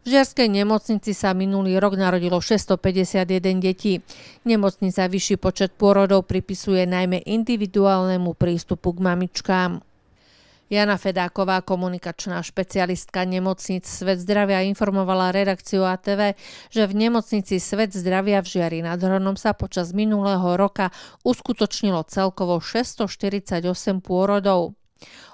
V žiarskej nemocnici sa minulý rok narodilo 651 detí. Nemocnica vyšší počet pôrodov pripisuje najmä individuálnemu prístupu k mamičkám. Jana Fedáková, komunikačná špecialistka nemocnic Svet zdravia, informovala redakciu ATV, že v nemocnici Svet zdravia v Žiari nad Hronom sa počas minulého roka uskutočnilo celkovo 648 pôrodov.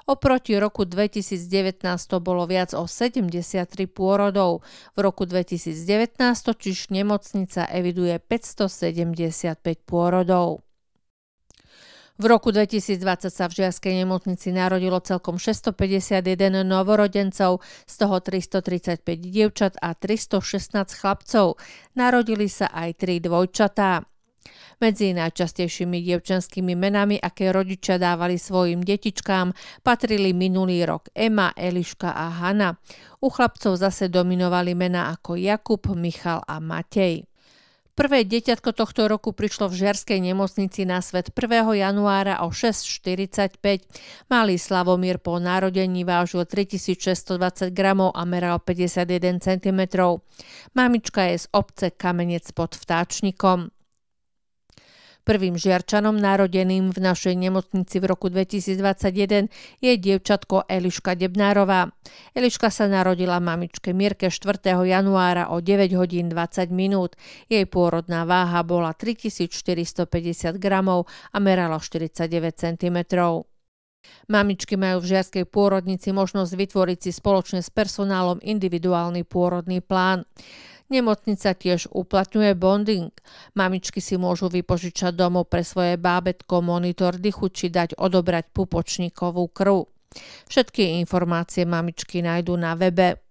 Oproti roku 2019 to bolo viac o 73 pôrodov. V roku 2019 totiž nemocnica eviduje 575 pôrodov. V roku 2020 sa v Žiarskej nemocnici narodilo celkom 651 novorodencov, z toho 335 dievčat a 316 chlapcov. Narodili sa aj tri dvojčatá. Medzi najčastejšími dievčanskými menami, aké rodičia dávali svojim detičkám, patrili minulý rok Ema, Eliška a Hana. U chlapcov zase dominovali mená ako Jakub, Michal a Matej. Prvé deťatko tohto roku prišlo v Žerskej nemocnici na svet 1. januára o 6.45. Malý Slavomír po narodení vážil 3620 gramov a meral 51 cm. Mamička je z obce Kamenec pod Vtáčnikom. Prvým žiarčanom narodeným v našej nemocnici v roku 2021 je dievčatko Eliška Debnárová. Eliška sa narodila mamičke Mirke 4. januára o 9 hodín 20 minút. Jej pôrodná váha bola 3450 gramov a merala 49 cm. Mamičky majú v žiarskej pôrodnici možnosť vytvoriť si spoločne s personálom individuálny pôrodný plán. Nemocnica tiež uplatňuje bonding. Mamičky si môžu vypožičať domov pre svoje bábetko monitor dychu či dať odobrať pupočníkovú krv. Všetky informácie mamičky nájdú na webe